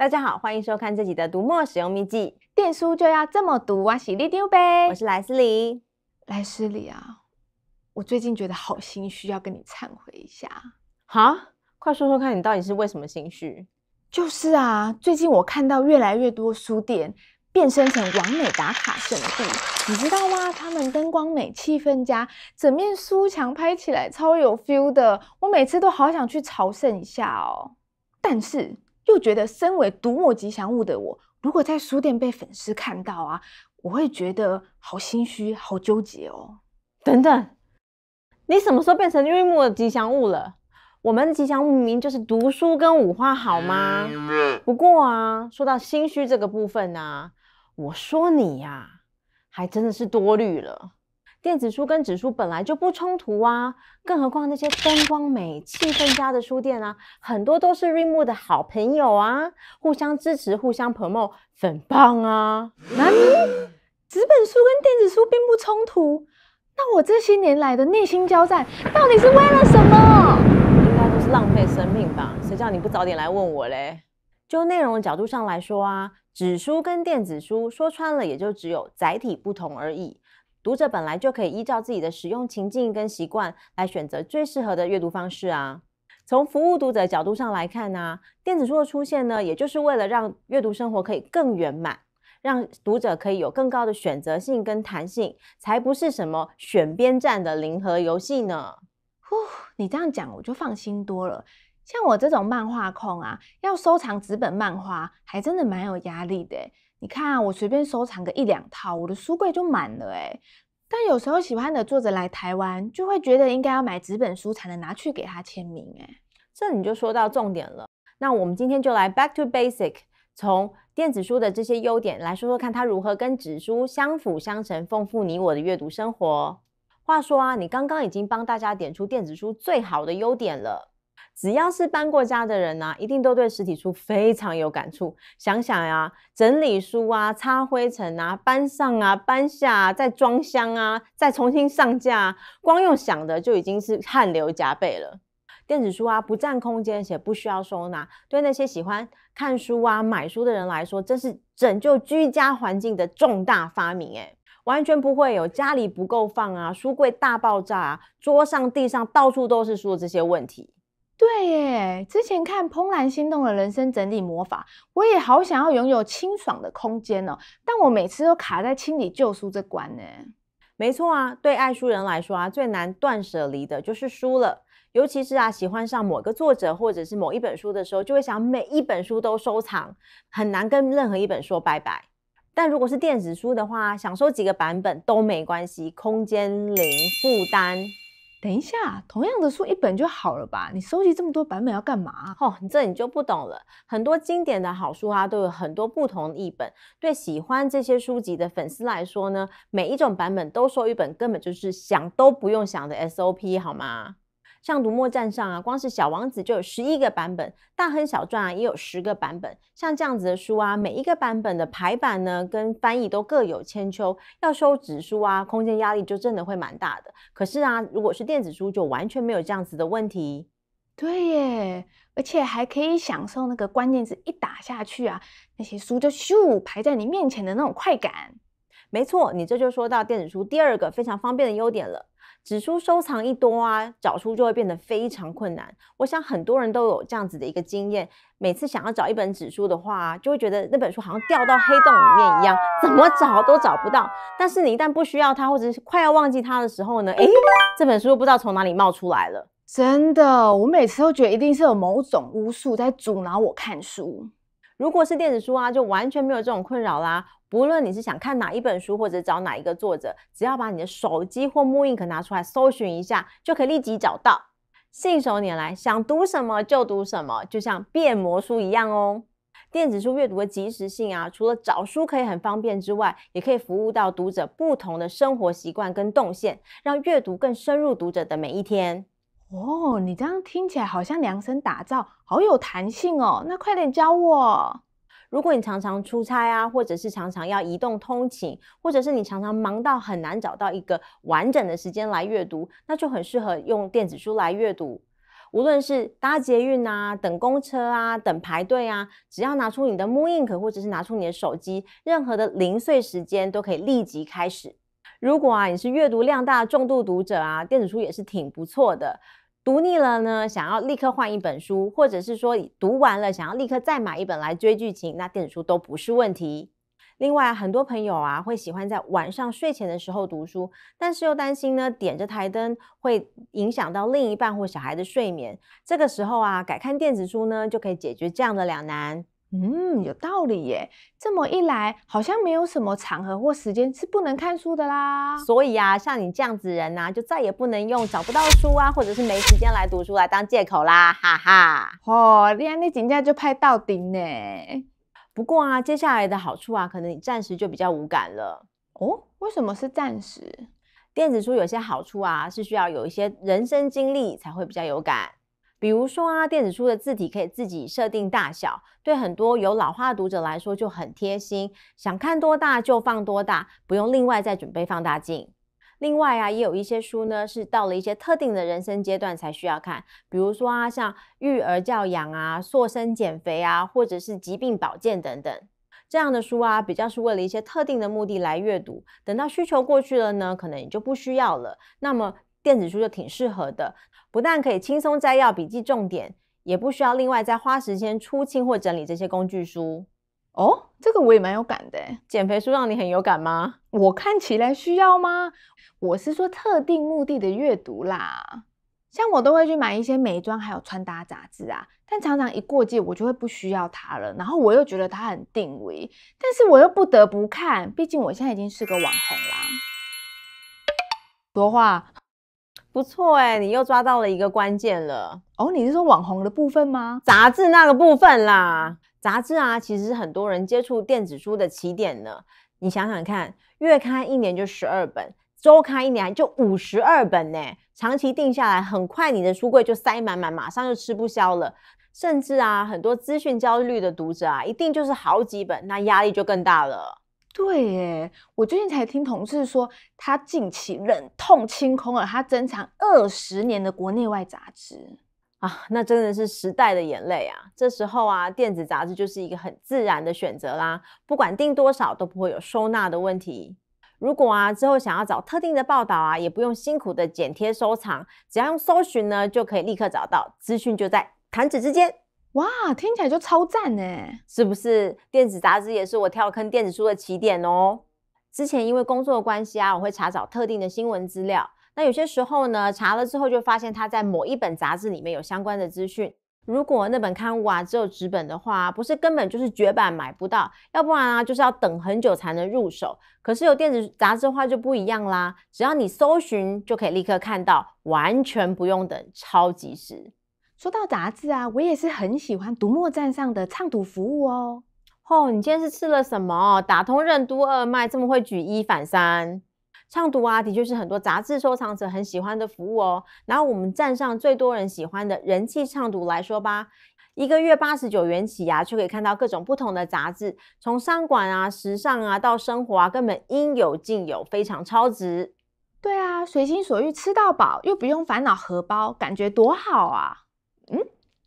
大家好，欢迎收看这集的《读墨使用秘籍》，电书就要这么读我喜利丢呗，我是莱斯里。莱斯里啊，我最近觉得好心虚，要跟你忏悔一下。哈，快说说看你到底是为什么心虚？就是啊，最近我看到越来越多书店变身成完美打卡圣地，你知道吗？他们灯光美，气氛佳，整面书墙拍起来超有 feel 的，我每次都好想去朝圣一下哦。但是。就觉得身为读木吉祥物的我，如果在书店被粉丝看到啊，我会觉得好心虚、好纠结哦。等等，你什么时候变成绿木的吉祥物了？我们吉祥物名就是读书跟五花，好吗？不过啊，说到心虚这个部分呢，我说你呀，还真的是多虑了。电子书跟纸书本来就不冲突啊，更何况那些灯光美、气氛佳的书店啊，很多都是瑞木的好朋友啊，互相支持、互相 promo，很棒啊！妈纸本书跟电子书并不冲突，那我这些年来的内心交战，到底是为了什么？应该都是浪费生命吧？谁叫你不早点来问我嘞？就内容的角度上来说啊，纸书跟电子书说穿了也就只有载体不同而已。读者本来就可以依照自己的使用情境跟习惯来选择最适合的阅读方式啊。从服务读者角度上来看呢，电子书的出现呢，也就是为了让阅读生活可以更圆满，让读者可以有更高的选择性跟弹性，才不是什么选边站的零和游戏呢。呼，你这样讲我就放心多了。像我这种漫画控啊，要收藏纸本漫画还真的蛮有压力的。你看啊，我随便收藏个一两套，我的书柜就满了哎。但有时候喜欢的作者来台湾，就会觉得应该要买纸本书才能拿去给他签名哎。这你就说到重点了。那我们今天就来 back to basic，从电子书的这些优点来说说看，它如何跟纸书相辅相成，丰富你我的阅读生活。话说啊，你刚刚已经帮大家点出电子书最好的优点了。只要是搬过家的人呐，一定都对实体书非常有感触。想想呀，整理书啊，擦灰尘啊，搬上啊，搬下，啊，再装箱啊，再重新上架，啊，光用想的就已经是汗流浃背了。电子书啊，不占空间，且不需要收纳，对那些喜欢看书啊、买书的人来说，这是拯救居家环境的重大发明。诶完全不会有家里不够放啊，书柜大爆炸啊，桌上、地上到处都是书这些问题。对耶，之前看《怦然心动的人生整理魔法》，我也好想要拥有清爽的空间哦，但我每次都卡在清理旧书这关呢。没错啊，对爱书人来说啊，最难断舍离的就是书了，尤其是啊喜欢上某个作者或者是某一本书的时候，就会想每一本书都收藏，很难跟任何一本说拜拜。但如果是电子书的话，想收几个版本都没关系，空间零负担。等一下，同样的书一本就好了吧？你收集这么多版本要干嘛？哦，这你就不懂了。很多经典的好书啊，都有很多不同译本。对喜欢这些书籍的粉丝来说呢，每一种版本都收一本，根本就是想都不用想的 SOP 好吗？像读墨站上啊，光是《小王子》就有十一个版本，《大亨小传》啊也有十个版本。像这样子的书啊，每一个版本的排版呢跟翻译都各有千秋。要收纸书啊，空间压力就真的会蛮大的。可是啊，如果是电子书，就完全没有这样子的问题。对耶，而且还可以享受那个关键字一打下去啊，那些书就咻排在你面前的那种快感。没错，你这就说到电子书第二个非常方便的优点了。纸书收藏一多啊，找书就会变得非常困难。我想很多人都有这样子的一个经验，每次想要找一本纸书的话，就会觉得那本书好像掉到黑洞里面一样，怎么找都找不到。但是你一旦不需要它，或者是快要忘记它的时候呢？诶，这本书又不知道从哪里冒出来了。真的，我每次都觉得一定是有某种巫术在阻挠我看书。如果是电子书啊，就完全没有这种困扰啦。不论你是想看哪一本书，或者找哪一个作者，只要把你的手机或木印可拿出来搜寻一下，就可以立即找到，信手拈来，想读什么就读什么，就像变魔术一样哦。电子书阅读的即时性啊，除了找书可以很方便之外，也可以服务到读者不同的生活习惯跟动线，让阅读更深入读者的每一天。哦，你这样听起来好像量身打造，好有弹性哦。那快点教我。如果你常常出差啊，或者是常常要移动通勤，或者是你常常忙到很难找到一个完整的时间来阅读，那就很适合用电子书来阅读。无论是搭捷运啊、等公车啊、等排队啊，只要拿出你的 Moon Ink 或者是拿出你的手机，任何的零碎时间都可以立即开始。如果啊你是阅读量大、重度读者啊，电子书也是挺不错的。读腻了呢，想要立刻换一本书，或者是说读完了想要立刻再买一本来追剧情，那电子书都不是问题。另外，很多朋友啊会喜欢在晚上睡前的时候读书，但是又担心呢点着台灯会影响到另一半或小孩的睡眠，这个时候啊改看电子书呢就可以解决这样的两难。嗯，有道理耶。这么一来，好像没有什么场合或时间是不能看书的啦。所以啊，像你这样子人呐，就再也不能用找不到书啊，或者是没时间来读书来当借口啦，哈哈。哦，你害，那评价就拍到顶呢。不过啊，接下来的好处啊，可能你暂时就比较无感了。哦，为什么是暂时？电子书有些好处啊，是需要有一些人生经历才会比较有感。比如说啊，电子书的字体可以自己设定大小，对很多有老化的读者来说就很贴心，想看多大就放多大，不用另外再准备放大镜。另外啊，也有一些书呢，是到了一些特定的人生阶段才需要看，比如说啊，像育儿教养啊、塑身减肥啊，或者是疾病保健等等这样的书啊，比较是为了一些特定的目的来阅读，等到需求过去了呢，可能也就不需要了。那么电子书就挺适合的，不但可以轻松摘要笔记重点，也不需要另外再花时间出清或整理这些工具书。哦，这个我也蛮有感的。减肥书让你很有感吗？我看起来需要吗？我是说特定目的的阅读啦。像我都会去买一些美妆还有穿搭杂志啊，但常常一过季我就会不需要它了。然后我又觉得它很定位，但是我又不得不看，毕竟我现在已经是个网红啦。多话。不错哎，你又抓到了一个关键了哦！你是说网红的部分吗？杂志那个部分啦，杂志啊，其实是很多人接触电子书的起点呢。你想想看，月刊一年就十二本，周刊一年就五十二本呢。长期定下来，很快你的书柜就塞满满，马上就吃不消了。甚至啊，很多资讯焦虑的读者啊，一定就是好几本，那压力就更大了。对耶，我最近才听同事说，他近期忍痛清空了他珍藏二十年的国内外杂志啊，那真的是时代的眼泪啊！这时候啊，电子杂志就是一个很自然的选择啦，不管订多少都不会有收纳的问题。如果啊之后想要找特定的报道啊，也不用辛苦的剪贴收藏，只要用搜寻呢，就可以立刻找到，资讯就在弹指之间。哇，听起来就超赞呢！是不是电子杂志也是我跳坑电子书的起点哦？之前因为工作的关系啊，我会查找特定的新闻资料。那有些时候呢，查了之后就发现它在某一本杂志里面有相关的资讯。如果那本刊物啊只有纸本的话，不是根本就是绝版买不到，要不然啊就是要等很久才能入手。可是有电子杂志的话就不一样啦，只要你搜寻就可以立刻看到，完全不用等，超及时。说到杂志啊，我也是很喜欢读墨站上的畅读服务哦。吼，你今天是吃了什么？打通任督二脉，这么会举一反三。畅读啊，的确是很多杂志收藏者很喜欢的服务哦。然我们站上最多人喜欢的人气畅读来说吧，一个月八十九元起呀，就可以看到各种不同的杂志，从商管啊、时尚啊到生活啊，根本应有尽有，非常超值。对啊，随心所欲吃到饱，又不用烦恼荷包，感觉多好啊！嗯，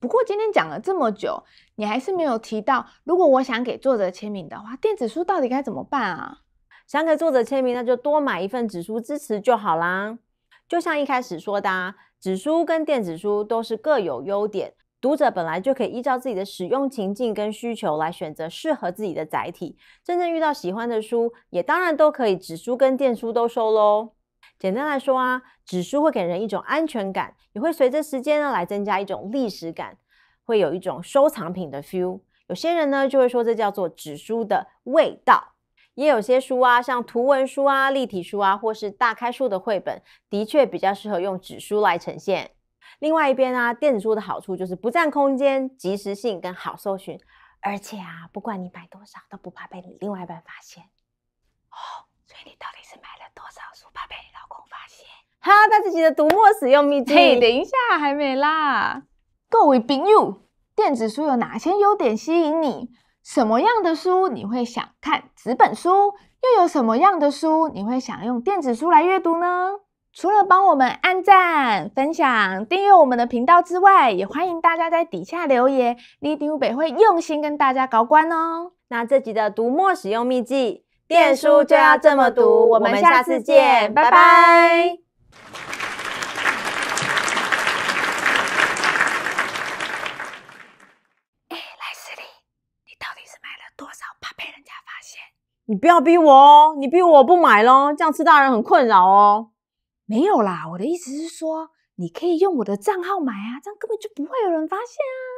不过今天讲了这么久，你还是没有提到，如果我想给作者签名的话，电子书到底该怎么办啊？想给作者签名，那就多买一份纸书支持就好啦。就像一开始说的，纸书跟电子书都是各有优点，读者本来就可以依照自己的使用情境跟需求来选择适合自己的载体。真正遇到喜欢的书，也当然都可以纸书跟电书都收喽。简单来说啊，纸书会给人一种安全感，也会随着时间呢来增加一种历史感，会有一种收藏品的 feel。有些人呢就会说这叫做纸书的味道。也有些书啊，像图文书啊、立体书啊，或是大开书的绘本，的确比较适合用纸书来呈现。另外一边啊，电子书的好处就是不占空间、即时性跟好搜寻，而且啊，不管你买多少，都不怕被你另外一半发现。哦，所以你到。买了多少书被老公发现？哈，那自己的读墨使用秘籍。嘿，等一下，还没啦。各位朋友，电子书有哪些优点吸引你？什么样的书你会想看纸本书？又有什么样的书你会想用电子书来阅读呢？除了帮我们按赞、分享、订阅我们的频道之外，也欢迎大家在底下留言，立鼎五北会用心跟大家搞关哦。那这集的读墨使用秘籍。电书就要这么读，我们下次见，拜拜。莱斯利，你到底是买了多少？怕被人家发现？你不要逼我哦，你逼我不买咯，这样吃大人很困扰哦。没有啦，我的意思是说，你可以用我的账号买啊，这样根本就不会有人发现啊。